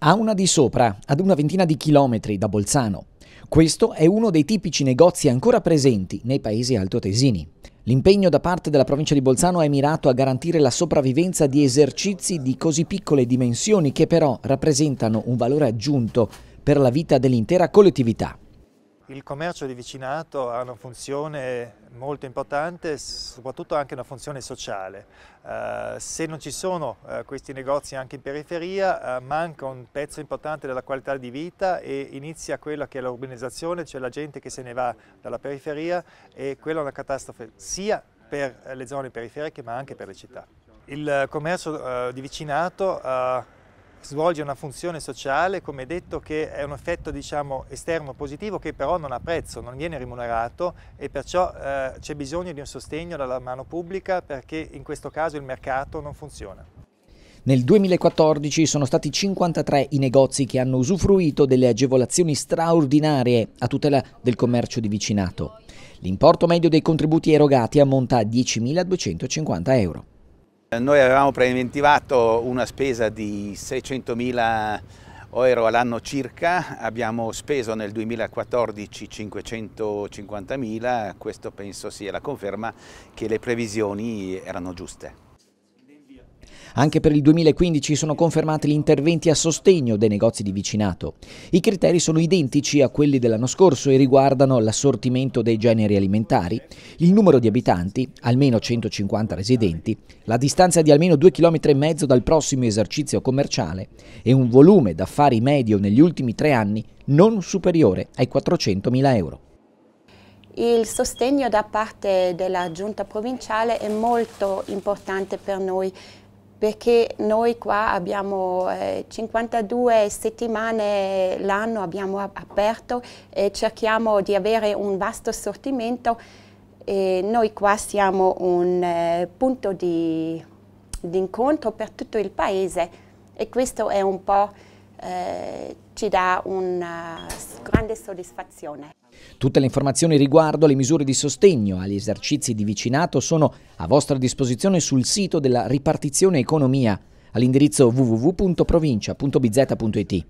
a una di Sopra, ad una ventina di chilometri da Bolzano. Questo è uno dei tipici negozi ancora presenti nei paesi altoatesini. L'impegno da parte della provincia di Bolzano è mirato a garantire la sopravvivenza di esercizi di così piccole dimensioni che però rappresentano un valore aggiunto per la vita dell'intera collettività. Il commercio di vicinato ha una funzione molto importante, soprattutto anche una funzione sociale. Eh, se non ci sono eh, questi negozi anche in periferia, eh, manca un pezzo importante della qualità di vita e inizia quella che è l'urbanizzazione, cioè la gente che se ne va dalla periferia e quella è una catastrofe sia per le zone periferiche ma anche per le città. Il commercio eh, di vicinato eh, svolge una funzione sociale, come detto, che è un effetto diciamo, esterno positivo che però non ha prezzo, non viene rimunerato e perciò eh, c'è bisogno di un sostegno dalla mano pubblica perché in questo caso il mercato non funziona. Nel 2014 sono stati 53 i negozi che hanno usufruito delle agevolazioni straordinarie a tutela del commercio di vicinato. L'importo medio dei contributi erogati ammonta a 10.250 euro. Eh, noi avevamo preventivato una spesa di 600 mila euro all'anno circa, abbiamo speso nel 2014 550 mila, questo penso sia la conferma che le previsioni erano giuste. Anche per il 2015 sono confermati gli interventi a sostegno dei negozi di vicinato. I criteri sono identici a quelli dell'anno scorso e riguardano l'assortimento dei generi alimentari, il numero di abitanti, almeno 150 residenti, la distanza di almeno 2,5 km dal prossimo esercizio commerciale e un volume d'affari medio negli ultimi tre anni non superiore ai 400.000 euro. Il sostegno da parte della giunta provinciale è molto importante per noi perché noi qua abbiamo eh, 52 settimane l'anno abbiamo aperto e cerchiamo di avere un vasto assortimento e noi qua siamo un eh, punto di, di incontro per tutto il paese e questo è un po' ci dà una eh, grande soddisfazione. Tutte le informazioni riguardo alle misure di sostegno agli esercizi di vicinato sono a vostra disposizione sul sito della ripartizione economia all'indirizzo www.provincia.bz.it.